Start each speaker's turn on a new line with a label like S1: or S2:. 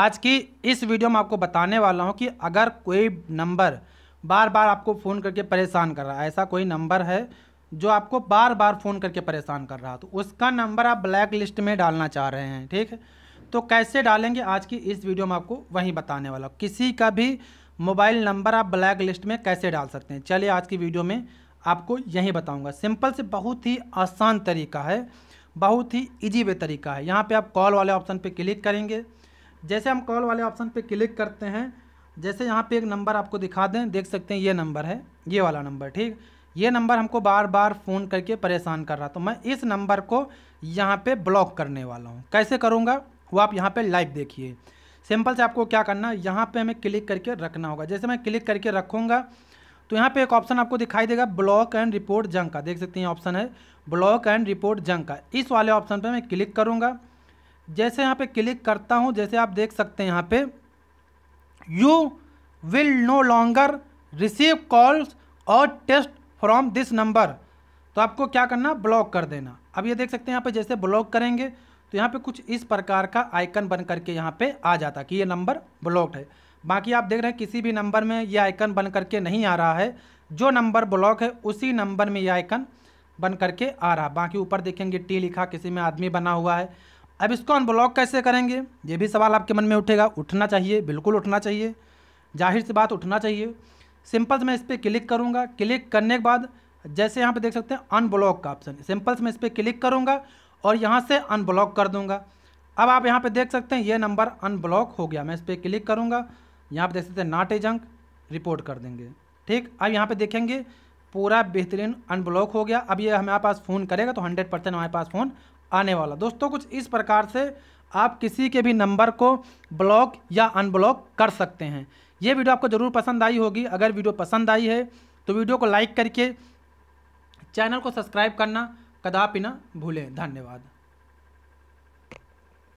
S1: आज की इस वीडियो में आपको बताने वाला हूँ कि अगर कोई नंबर बार बार आपको फ़ोन करके परेशान कर रहा है ऐसा कोई नंबर है जो आपको बार बार फ़ोन करके परेशान कर रहा तो उसका नंबर आप ब्लैक लिस्ट में डालना चाह रहे हैं ठीक है तो कैसे डालेंगे आज की इस वीडियो में आपको वहीं बताने वाला हूँ किसी का भी मोबाइल नंबर आप ब्लैक लिस्ट में कैसे डाल सकते हैं चलिए आज की वीडियो में आपको यही बताऊंगा सिंपल से बहुत ही आसान तरीका है बहुत ही इजी वे तरीका है यहाँ पे आप कॉल वाले ऑप्शन पे क्लिक करेंगे जैसे हम कॉल वाले ऑप्शन पे क्लिक करते हैं जैसे यहाँ पे एक नंबर आपको दिखा दें देख सकते हैं ये नंबर है ये वाला नंबर ठीक ये नंबर हमको बार बार फ़ोन करके परेशान कर रहा तो मैं इस नंबर को यहाँ पे ब्लॉक करने वाला हूँ कैसे करूँगा वो आप यहाँ पे लाइव देखिए सिंपल से आपको क्या करना है यहाँ पर हमें क्लिक करके रखना होगा जैसे मैं क्लिक करके रखूँगा तो यहाँ पे एक ऑप्शन आपको दिखाई देगा ब्लॉक एंड रिपोर्ट जंग का देख सकते हैं ऑप्शन है ब्लॉक एंड रिपोर्ट जंग का इस वाले ऑप्शन पर मैं क्लिक करूँगा जैसे यहाँ पे क्लिक करता हूँ जैसे आप देख सकते हैं यहाँ पे you will no longer receive calls और टेस्ट फ्रॉम दिस नंबर तो आपको क्या करना ब्लॉक कर देना अब ये देख सकते हैं यहाँ पे जैसे ब्लॉक करेंगे तो यहाँ पे कुछ इस प्रकार का आइकन बन करके यहाँ पे आ जाता कि ये नंबर ब्लॉक है बाकी आप देख रहे हैं किसी भी नंबर में ये आइकन बन करके नहीं आ रहा है जो नंबर ब्लॉक है उसी नंबर में ये आइकन बन करके आ रहा बाकी ऊपर देखेंगे टी लिखा किसी में आदमी बना हुआ है अब इसको अनब्लॉक कैसे करेंगे ये भी सवाल आपके मन में उठेगा उठना चाहिए बिल्कुल उठना चाहिए जाहिर सी बात उठना चाहिए सिंपल से मैं इस पर क्लिक करूँगा क्लिक करने के बाद जैसे यहाँ पे देख सकते हैं अनब्लॉक का ऑप्शन सिंपल से मैं इस पर क्लिक करूँगा और यहाँ से अनब्लॉक कर दूँगा अब आप यहाँ पर देख सकते हैं ये नंबर अनब्लॉक हो गया मैं इस पर क्लिक करूँगा यहाँ पर देख सकते हैं नाट ए जंक रिपोर्ट कर देंगे ठीक अब यहाँ पर देखेंगे पूरा बेहतरीन अनब्लॉक हो गया अब ये हमारे पास फ़ोन करेगा तो हंड्रेड परसेंट हमारे पास फ़ोन आने वाला दोस्तों कुछ इस प्रकार से आप किसी के भी नंबर को ब्लॉक या अनब्लॉक कर सकते हैं ये वीडियो आपको ज़रूर पसंद आई होगी अगर वीडियो पसंद आई है तो वीडियो को लाइक करके चैनल को सब्सक्राइब करना कदापि ना भूलें धन्यवाद